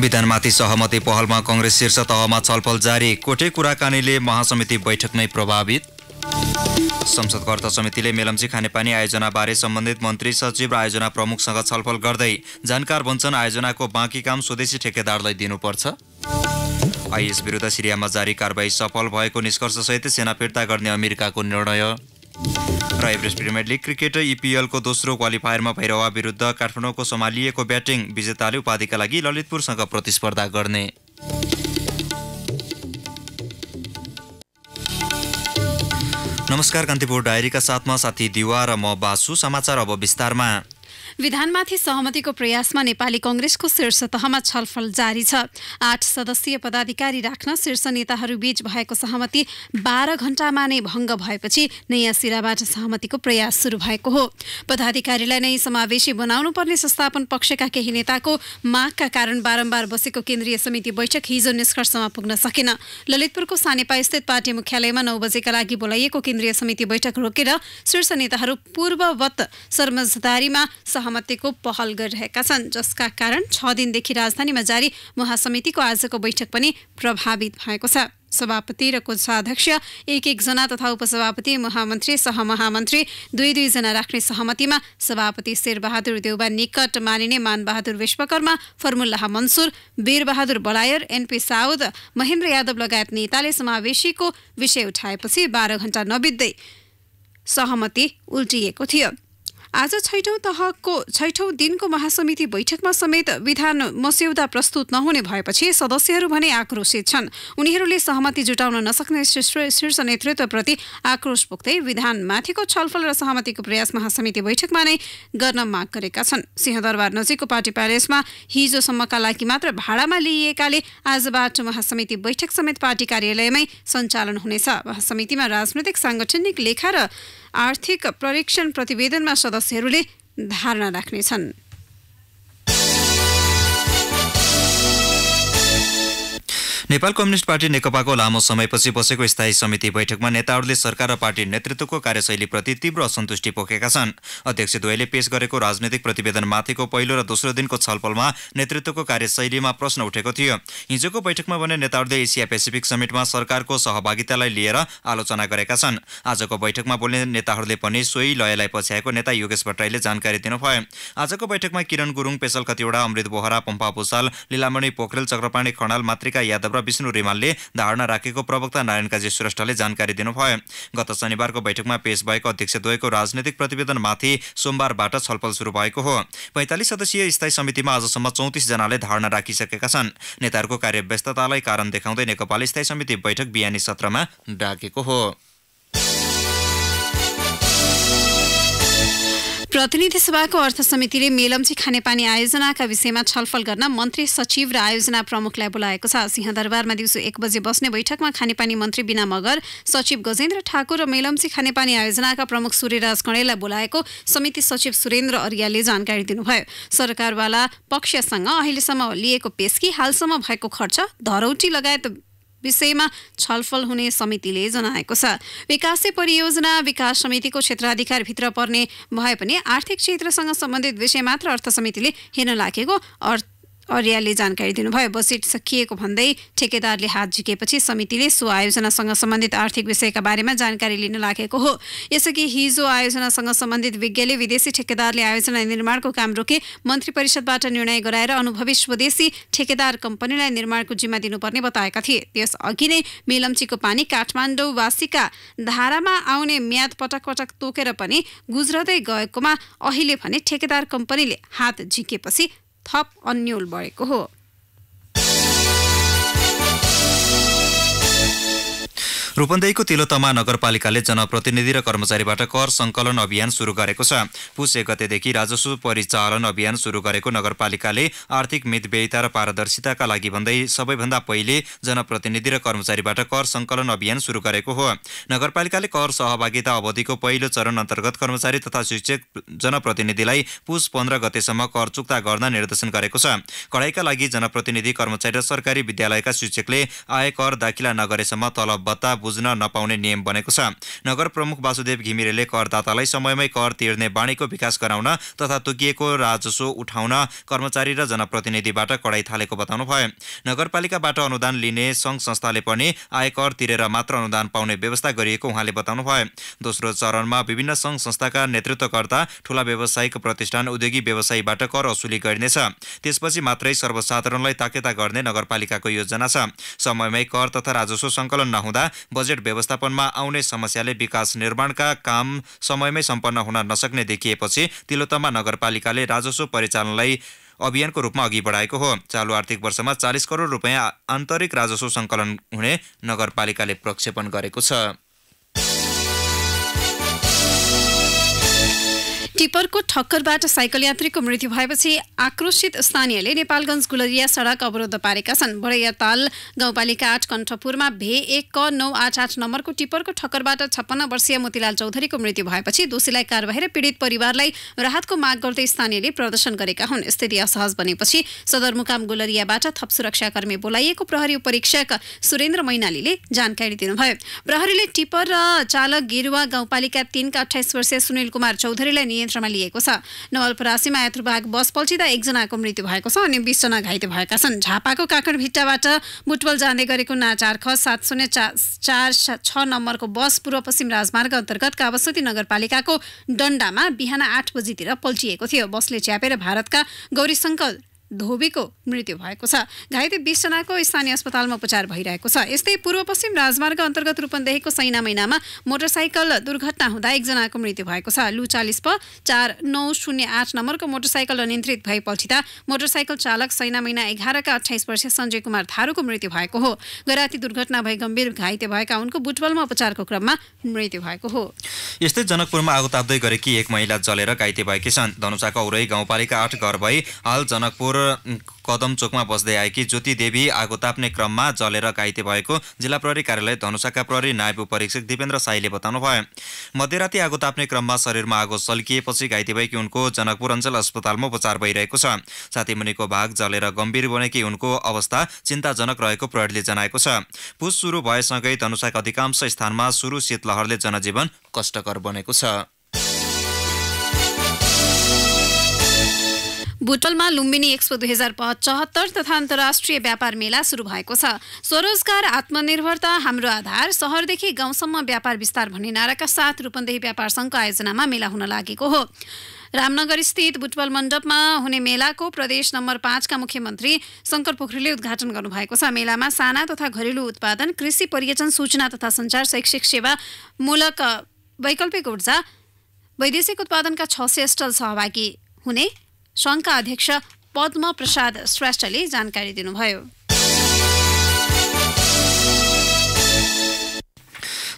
विधानमाथि सहमति पहलमा कङ्ग्रेस शीर्ष तहमा छलफल जारी कोठे कुराकानीले महासमिति बैठकमै प्रभावित संसदकर्ता समितिले मेलम्ची खानेपानी आयोजनाबारे सम्बन्धित मन्त्री सचिव र आयोजना प्रमुखसँग छलफल गर्दै जानकार भन्छन् आयोजनाको बाँकी काम स्वदेशी ठेकेदारलाई दिनुपर्छ आइएस विरुद्ध सिरियामा जारी कारवाही सफल भएको निष्कर्षसहित सेना फिर्ता गर्ने अमेरिकाको निर्णय र एभरेस्ट प्रिमियर लिग क्रिकेट इपिएलको दोस्रो क्वालिफायरमा भैरवा विरुद्ध काठमाडौँको सम्हालिएको ब्याटिङ विजेताले उपाधिका लागि ललितपुरसँग प्रतिस्पर्धा गर्ने नमस्कार कान्तिपुर डायरीका साथमा साथी दिवा र म बासु समाचार अब विस्तारमा विधानमाथि सहमतिको प्रयासमा नेपाली कंग्रेसको शीर्ष तहमा छलफल जारी छ आठ सदस्यीय पदाधिकारी राख्न शीर्ष बीच भएको सहमति बाह्र घण्टामा नै भङ्ग भएपछि नयाँ सिराबाट सहमतिको प्रयास सुरु भएको हो पदाधिकारीलाई नै समावेशी बनाउनुपर्ने संस्थापन पक्षका केही नेताको मागका कारण बारम्बार बसेको केन्द्रीय समिति बैठक हिजो निष्कर्षमा पुग्न सकेन ललितपुरको सानेपा स्थित पार्टी मुख्यालयमा नौ बजेका लागि बोलाइएको केन्द्रीय समिति बैठक रोकेर शीर्ष नेताहरू पूर्ववत सर्मझदारीमा सहमतिको पहल गरिरहेका छन् जसका कारण छ दिनदेखि राजधानीमा जारी महासमितिको आजको बैठक पनि प्रभावित भएको छ सभापति र कोषाध्यक्ष एक एकजना तथा उपसभापति महामन्त्री सहमहामन्त्री दुई दुईजना राख्ने सहमतिमा सभापति शेरबहादुर देउबा निकट मानिने मानबहादुर विश्वकर्मा फर्मुल्लाह मन्सुर वीरबहादुर बलायर एनपी साउद महेन्द्र यादव लगायत नेताले समावेशीको विषय उठाएपछि बाह्र घण्टा नबित्दै सहमति उल्टिएको थियो आज छैठौँ तहको छैठौँ दिनको महासमिति बैठकमा समेत विधान मस्यौदा प्रस्तुत नहुने भएपछि सदस्यहरू भने आक्रोशित छन् उनीहरूले सहमति जुटाउन नसक्ने शीर्ष नेतृत्वप्रति आक्रोश पुग्दै विधानमाथिको छलफल र सहमतिको प्रयास महासमिति बैठकमा नै गर्न माग गरेका छन् सिंहदरबार नजिकको पार्टी प्यालेसमा हिजोसम्मका लागि मात्र भाडामा लिइएकाले आजबाट महासमिति बैठक समेत पार्टी कार्यालयमै सञ्चालन हुनेछ महासमितिमा राजनैतिक साङ्गठनिक लेखा र आर्थिक परीक्षण प्रतिवेदनमा सदस्यहरूले धारणा राख्नेछन् नेपाल कम्युनिस्ट पार्टी नेकपाको लामो समयपछि बसेको स्थायी समिति बैठकमा नेताहरूले सरकार र पार्टी नेतृत्वको कार्यशैलीप्रति तीव्र असन्तुष्टि पोखेका छन् अध्यक्ष द्वैले पेश गरेको राजनैतिक प्रतिवेदनमाथिको पहिलो र दोस्रो दिनको छलफलमा नेतृत्वको कार्यशैलीमा प्रश्न उठेको थियो हिजोको बैठकमा भने नेताहरूले एसिया पेसिफिक समिटमा सरकारको सहभागितालाई लिएर आलोचना गरेका छन् आजको बैठकमा बोल्ने नेताहरूले पनि सोही लयलाई पछ्याएको नेता योगेश भट्टराईले जानकारी दिनुभयो आजको बैठकमा किरण गुरुङ पेसल कतिवटा अमृत बोहरा पम्पा भूषाल लीलामणि पोखरेल चक्रपाणी खणाल मातृका यादव र विष्णु रिमालले धारणा राखेको प्रवक्ता नारायण काजी श्रेष्ठले जानकारी दिनुभयो गत शनिबारको बैठकमा पेश भएको अध्यक्षद्वयको राजनैतिक प्रतिवेदनमाथि सोमबारबाट छलफल सुरु भएको हो पैँतालिस सदस्यीय स्थायी समितिमा आजसम्म चौतिसजनाले धारणा राखिसकेका छन् नेताहरूको कार्यव्यस्ततालाई कारण देखाउँदै नेपाल स्थायी समिति बैठक बिहानी सत्रमा डाकेको हो प्रतिनिधि सभाको अर्थ समितिले मेलम्ची खानेपानी आयोजनाका विषयमा छलफल गर्न मन्त्री सचिव र आयोजना प्रमुखलाई बोलाएको छ सिंहदरबारमा दिउँसो एक बजे बस्ने बैठकमा खानेपानी मन्त्री बिना मगर सचिव गजेन्द्र ठाकुर र मेलम्ची खानेपानी आयोजनाका प्रमुख सूर्यराज कणेललाई बोलाएको समिति सचिव सुरेन्द्र अरियाले जानकारी दिनुभयो सरकारवाला पक्षसँग अहिलेसम्म लिएको पेस्की हालसम्म भएको खर्च धरौटी लगायत विषयमा छलफल हुने समितिले जनाएको छ विकासे परियोजना विकास समितिको भित्र पर्ने भए पनि आर्थिक क्षेत्रसँग सम्बन्धित विषय मात्र अर्थ समितिले हेर्न लागेको अर्थ अर्यालले जानकारी दिनुभयो बजेट सकिएको भन्दै ठेकेदारले हात झिकेपछि समितिले सो आयोजनासँग सम्बन्धित आर्थिक विषयका बारेमा जानकारी लिन लागेको हो यसअघि हिजो आयोजनासँग सम्बन्धित विज्ञले विदेशी ठेकेदारले आयोजना निर्माणको काम रोके मन्त्री परिषदबाट निर्णय गराएर अनुभवी स्वदेशी ठेकेदार कम्पनीलाई निर्माणको जिम्मा दिनुपर्ने बताएका थिए त्यसअघि नै मेलम्चीको पानी काठमाडौँवासीका धारामा आउने म्याद पटक पटक तोकेर पनि गुज्रदै गएकोमा अहिले भने ठेकेदार कम्पनीले हात झिकेपछि थप अन्यल बढेको हो रूपन्देहीको तिलोतमा नगरपालिकाले जनप्रतिनिधि र कर्मचारीबाट कर सङ्कलन अभियान सुरु गरेको छ पुस एक गतेदेखि राजस्व परिचालन अभियान सुरु गरेको नगरपालिकाले आर्थिक मितव्ययिता र पारदर्शिताका लागि भन्दै सबैभन्दा पहिले जनप्रतिनिधि र कर्मचारीबाट कर सङ्कलन अभियान सुरु गरेको हो नगरपालिकाले कर सहभागिता अवधिको पहिलो चरण अन्तर्गत कर्मचारी तथा शिक्षक जनप्रतिनिधिलाई पुस पन्ध्र गतेसम्म कर चुक्ता गर्न निर्देशन गरेको छ कडाइका लागि जनप्रतिनिधि कर्मचारी र सरकारी विद्यालयका शिक्षकले आय कर दाखिला नगरेसम्म तलब भत्ता बुझ्न नपाउने नियम बनेको छ नगर प्रमुख वासुदेव घिमिरेले करदातालाई समयमै कर तिर्ने बाणीको विकास गराउन तथा तोकिएको राजस्व उठाउन कर्मचारी र जनप्रतिनिधिबाट कडाई थालेको बताउनु भयो नगरपालिकाबाट अनुदान लिने सङ्घ संस्थाले पनि आयकर तिरेर मात्र अनुदान पाउने व्यवस्था गरिएको उहाँले बताउनु भयो दोस्रो चरणमा विभिन्न सङ्घ संस्थाका नेतृत्वकर्ता ठुला व्यावसायिक प्रतिष्ठान उद्योगी व्यवसायीबाट कर असुली गरिनेछ त्यसपछि मात्रै सर्वसाधारणलाई ताकेता गर्ने नगरपालिकाको योजना छ समयमै कर तथा राजस्व सङ्कलन नहुँदा बजेट व्यवस्थापनमा आउने समस्याले विकास निर्माणका काम समयमै सम्पन्न हुन नसक्ने देखिएपछि तिलोतमा नगरपालिकाले राजस्व परिचालनलाई अभियानको रूपमा अघि बढाएको हो चालु आर्थिक वर्षमा चालिस करोड रुपियाँ आन्तरिक राजस्व सङ्कलन हुने नगरपालिकाले प्रक्षेपण गरेको छ टिपरको ठक्करबाट साइकल यात्रीको मृत्यु भएपछि आक्रोशित स्थानीयले नेपालगञ्ज गुलरिया सडक अवरोध पारेका छन् बडैयाताल गाउँपालिका आठ कण्ठपुरमा भे एक क नौ आठ आठ नम्बरको टिपरको ठक्करबाट छप्पन्न वर्षीय मोतीलाल चौधरीको मृत्यु भएपछि दोषीलाई कारबाही र पीडित परिवारलाई राहतको माग गर्दै स्थानीयले प्रदर्शन गरेका हुन् स्थिति असहज बनेपछि सदरमुकाम गुलरियाबाट थप सुरक्षाकर्मी बोलाइएको प्रहरी उपरीक्षक सुरेन्द्र मैनालीले जानकारी दिनुभयो प्रहरीले टिपर र चालक गेरुवा गाउँपालिका तीनका अठाइस वर्षीय सुनिल कुमार चौधरीलाई संयन्त्रमा लिएको छ नवलपरासीमा यात्रुवाहक बस पल्टिँदा एकजनाको मृत्यु भएको छ अनि बिसजना घाइते भएका छन् झापाको काकड भिट्टाबाट बुटवल जाँदै गरेको ख सात शून्य चार छ नम्बरको बस पूर्व पश्चिम राजमार्ग अन्तर्गत कावस्वती नगरपालिकाको डन्डामा बिहान आठ बजीतिर पल्टिएको थियो बसले च्यापेर भारतका गौरीशङ्कर धोबीको मृत्यु भएको छ घाइते बिसजनाको स्थानीय अस्पतालमा उपचार भइरहेको छ यस्तै पूर्व पश्चिम राजमार्ग अन्तर्गत रूपन्देहीको सैना महिनामा मोटरसाइकल दुर्घटना हुँदा एकजनाको मृत्यु भएको छ लु चालिस प चार नौ शून्य आठ नम्बरको मोटरसाइकल अनियन्त्रित भए पल्छिँदा मोटरसाइकल चालक सैना महिना एघारका अठाइस वर्षीय सञ्जय कुमार थारूको मृत्यु भएको हो गराती दुर्घटना भई गम्भीर घाइते भएका उनको बुटबलमा उपचारको क्रममा मृत्यु भएको हो यस्तै जनकपुरमा आगो ताप्दै गरेकी एक महिला जलेर घाइते भएकी छन् धनुषाको औरै गाउँपालिका आठ घर भई हाल जनकपुर कदमचोकमा बस्दै आएकी ज्योति देवी आगो ताप्ने क्रममा जलेर घाइते भएको जिल्ला प्रहरी कार्यालय धनुषाका प्रहरी नायब परीक्षक दिपेन्द्र साईले बताउनु भयो मध्यराति आगो ताप्ने क्रममा शरीरमा आगो सल्किएपछि घाइते भएकी उनको जनकपुर अञ्चल अस्पतालमा उपचार भइरहेको छ साथीमुनिको भाग जलेर गम्भीर बनेकी उनको अवस्था चिन्ताजनक रहेको प्रहरीले जनाएको छ पुस सुरु भएसँगै धनुषाका अधिकांश स्थानमा सुरु शीतलहरले जनजीवन कष्टकर बनेको छ बुटलमा लुम्बिनी एक्सपो दुई हजार पचहत्तर तथा अन्तर्राष्ट्रिय व्यापार मेला सुरु भएको छ स्वरोजगार आत्मनिर्भरता हाम्रो आधार सहरदेखि गाउँसम्म व्यापार विस्तार भन्ने नाराका साथ रूपन्देही व्यापार सङ्घको आयोजनामा मेला हुन लागेको हो रामनगर स्थित बुटबल मण्डपमा हुने मेलाको प्रदेश नम्बर पाँचका मुख्यमन्त्री शङ्कर पोखरेलले उद्घाटन गर्नुभएको छ मेलामा साना तथा घरेलु उत्पादन कृषि पर्यटन सूचना तथा सञ्चार शैक्षिक सेवा मूलक वैकल्पिक ऊर्जा वैदेशिक उत्पादनका छ सय स्टल सहभागी हुने सङ्घका अध्यक्ष पद्म प्रसाद श्रेष्ठले जानकारी दिनुभयो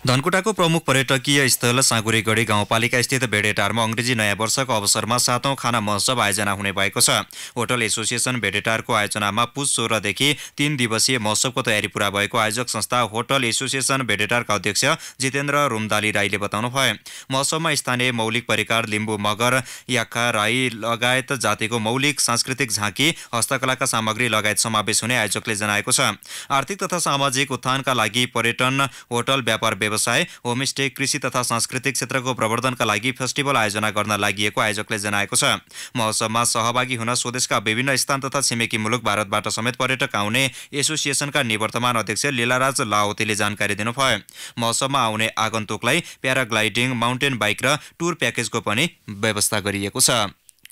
धनकुटाको प्रमुख पर्यटकीय स्थल साँगुरीगढी गाउँपालिका स्थित भेडेटारमा अङ्ग्रेजी नयाँ वर्षको अवसरमा सातौँ खाना महोत्सव आयोजना हुने भएको छ होटल एसोसिएसन भेडेटारको आयोजनामा पुस सोह्रदेखि तीन दिवसीय महोत्सवको तयारी पुरा भएको आयोजक संस्था होटल एसोसिएसन भेडेटारका अध्यक्ष जितेन्द्र रुमदाली राईले बताउनुभयो महोत्सवमा स्थानीय मौलिक परिकार लिम्बू मगर याखा राई लगायत जातिको मौलिक सांस्कृतिक झाँकी हस्तकलाका सामग्री लगायत समावेश हुने आयोजकले जनाएको छ आर्थिक तथा सामाजिक उत्थानका लागि पर्यटन होटल व्यापार व्यवसाय होमस्टे कृषि तथा सांस्कृतिक क्षेत्रको प्रवर्धनका लागि फेस्टिभल आयोजना गर्न लागि आयोजकले जनाएको छ महोत्सवमा सहभागी हुन स्वदेशका विभिन्न स्थान तथा छिमेकी मुलुक भारतबाट समेत पर्यटक आउने एसोसिएसनका निवर्तमान अध्यक्ष लीलाराज लावतीले जानकारी दिनुभयो महोत्सवमा आउने आगन्तुकलाई प्याराग्लाइडिङ माउन्टेन बाइक र टुर प्याकेजको पनि व्यवस्था गरिएको छ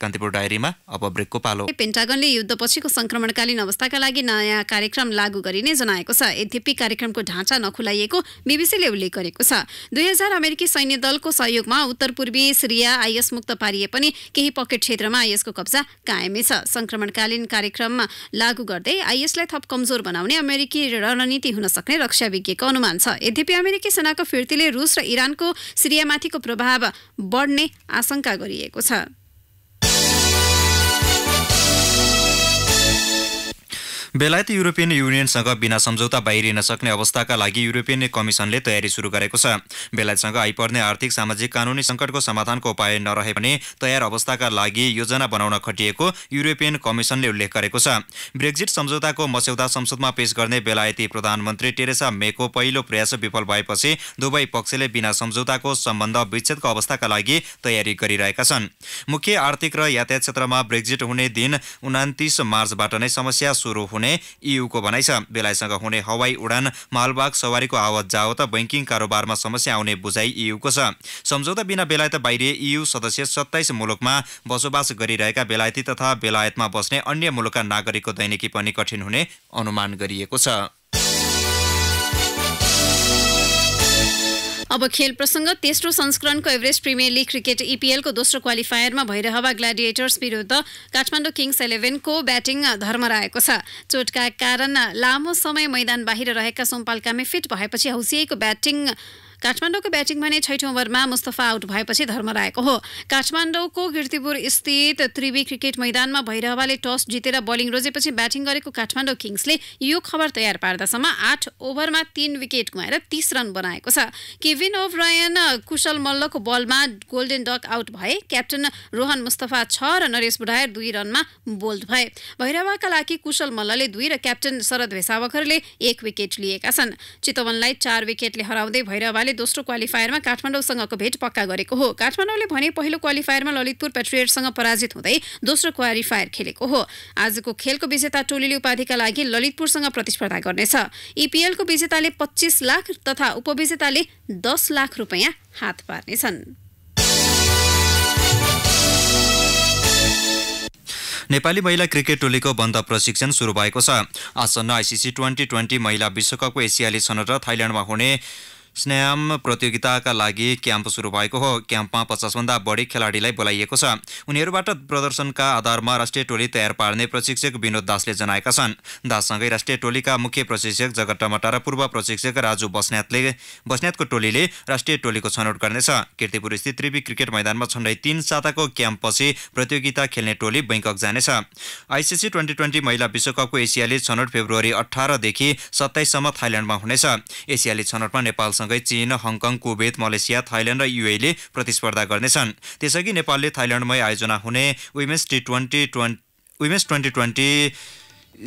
कान्तिपुर डायरीमा अब ब्रेकको पालो पेन्टागनले युद्धपछिको संक्रमणकालीन अवस्थाका लागि नयाँ कार्यक्रम लागू गरिने जनाएको छ यद्यपि कार्यक्रमको ढाँचा नखुलाइएको बिबिसीले उल्लेख गरेको छ दुई हजार अमेरिकी सैन्य दलको सहयोगमा उत्तर पूर्वी सिरिया आइएस मुक्त पारिए पनि केही पकेट क्षेत्रमा आइएसको कब्जा कायमै छ संक्रमणकालीन कार्यक्रममा लागू गर्दै आइएसलाई थप कमजोर बनाउने अमेरिकी रणनीति हुन सक्ने रक्षा विज्ञको अनुमान छ यद्यपि अमेरिकी सेनाको फिर्तीले रुस र इरानको सिरियामाथिको प्रभाव बढ्ने आशंका गरिएको छ बेलायती युरोपियन युनियनसँग बिना सम्झौता बाहिरिन सक्ने अवस्थाका लागि युरोपियन कमिसनले तयारी सुरु गरेको छ बेलायतसँग आइपर्ने आर्थिक सामाजिक कानुनी सङ्कटको समाधानको उपाय नरहे पनि तयार अवस्थाका लागि योजना बनाउन खटिएको युरोपियन कमिसनले उल्लेख गरेको छ ब्रेक्जिट सम्झौताको मस्यौदा संसदमा पेश गर्ने बेलायती प्रधानमन्त्री टेरेसा मेको पहिलो प्रयास विफल भएपछि दुवै पक्षले बिना सम्झौताको सम्बन्ध विच्छेदको अवस्थाका लागि तयारी गरिरहेका छन् मुख्य आर्थिक र यातायात क्षेत्रमा ब्रेक्जिट हुने दिन उनातिस मार्चबाट नै समस्या सुरु हुन् हुने इयुको भनाइ छ बेलायतसँग हुने हवाई उडान मालबाग सवारीको आवत जावत बैङ्किङ कारोबारमा समस्या आउने बुझाइ इयुको छ सम्झौता बिना बेलायत बाहिर इयु सदस्य सत्ताइस मुलुकमा बसोबास गरिरहेका बेलायती तथा बेलायतमा बस्ने अन्य मुलुकका नागरिकको दैनिकी पनि कठिन हुने अनुमान गरिएको छ अब खेल प्रसङ्ग तेस्रो संस्करणको एभरेस्ट प्रिमियर लिग क्रिकेट इपिएलको e दोस्रो क्वालिफायरमा भैरहवा ग्ल्याडिएटर्स विरुद्ध काठमाडौँ किङ्स इलेभेनको ब्याटिङ धर्मराएको छ चोटका कारण लामो समय मैदान बाहिर रहेका सोमपाल फिट भएपछि हौसिएको ब्याटिङ काठमाडौँको ब्याटिङ भने छैठौँ ओभरमा मुस्तफा आउट भएपछि धर्मरायको हो काठमाडौँको किर्तिपुर स्थित त्रिवी क्रिकेट मैदानमा भैरवाले टस जितेर बलिङ रोजेपछि ब्याटिङ गरेको काठमाडौँ किङ्सले यो खबर तयार पार्दासम्म आठ ओभरमा तीन विकेट गुमाएर तीस रन बनाएको छ केभिन रायन कुशल मल्लको बलमा गोल्डेन डक आउट भए क्याप्टन रोहन मुस्तफा छ र नरेश बुढायर दुई रनमा बोल्ड भए भैरवाका लागि कुशल मल्लले दुई र क्याप्टन शरद भेसावकरले एक विकेट लिएका छन् चितवनलाई चार विकेटले हराउँदै भैरवाले नेपालले दोस्रो क्वालिफायरमा काठमाडौँसँगको भेट पक्का गरेको हो काठमाडौँले भने पहिलो क्वालिफायरमा ललितपुर पेट्रियटसँग पराजित हुँदै दोस्रो क्वालिफायर खेलेको हो आजको खेलको विजेता टोलीले उपाधिका लागि ललितपुरसँग प्रतिस्पर्धा गर्नेछ इपिएलको विजेताले पच्चिस लाख तथा उपविजेताले दस लाख रुपियाँ हात पार्नेछन् नेपाली महिला क्रिकेट टोलीको बन्द प्रशिक्षण सुरु भएको छ आसन्न आइसिसी ट्वेन्टी ट्वेन्टी महिला विश्वकपको एसियाली सनर र थाइल्यान्डमा हुने स्न्याम प्रतियोगिताका लागि क्याम्प सुरु भएको हो क्याम्पमा पचासभन्दा बढी खेलाडीलाई बोलाइएको छ उनीहरूबाट प्रदर्शनका आधारमा राष्ट्रिय टोली तयार पार्ने प्रशिक्षक विनोद दासले जनाएका छन् दाससँगै राष्ट्रिय टोलीका मुख्य प्रशिक्षक जगत टमाटा र पूर्व प्रशिक्षक राजु बस्नेतले बस्नेतको टोलीले राष्ट्रिय टोलीको छनौट गर्नेछ किर्तिपुर स्थित त्रिवी क्रिकेट मैदानमा झन्डै तीन साताको क्याम्पपछि प्रतियोगिता खेल्ने टोली बैङ्कक जानेछ आइसिसी ट्वेन्टी ट्वेन्टी महिला विश्वकपको एसियाली छनौट फेब्रुअरी अठारदेखि सत्ताइससम्म थाइल्यान्डमा हुनेछ एसियाली छनौटमा नेपालसँग सँगै चीन हङकङ कुवेत मलेसिया थाइल्याण्ड र युएले प्रतिस्पर्धा गर्नेछन् त्यसअघि नेपालले थाइल्याण्डमै आयोजना हुने women's T twenty twenty women's twenty twenty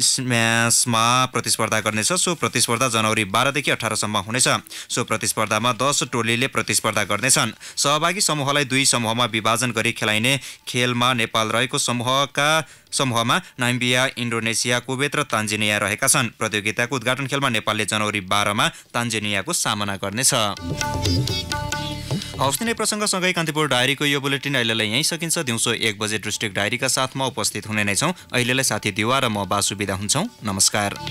स्म्यासमा प्रतिस्पर्धा गर्नेछ सो प्रतिस्पर्धा जनवरी बाह्रदेखि अठारसम्म हुनेछ सो प्रतिस्पर्धामा दस टोलीले प्रतिस्पर्धा गर्नेछन् सहभागी समूहलाई दुई समूहमा विभाजन गरी खेलाइने खेलमा नेपाल रहेको समूहका समूहमा नाम्बिया इन्डोनेसिया कुवेत र तान्जेनिया रहेका छन् प्रतियोगिताको उद्घाटन खेलमा नेपालले जनवरी बाह्रमा तान्जेनियाको सामना गर्नेछ हवस् नै प्रसङ्गसँगै कान्तिपुर डायरीको यो बुलेटिन अहिलेलाई यहीँ सकिन्छ दिउँसो एक बजे डिस्ट्रिक्ट डायरीका साथमा उपस्थित हुने नै छौँ अहिलेलाई साथी दिवा र म बासु बिदा हुन्छौँ नमस्कार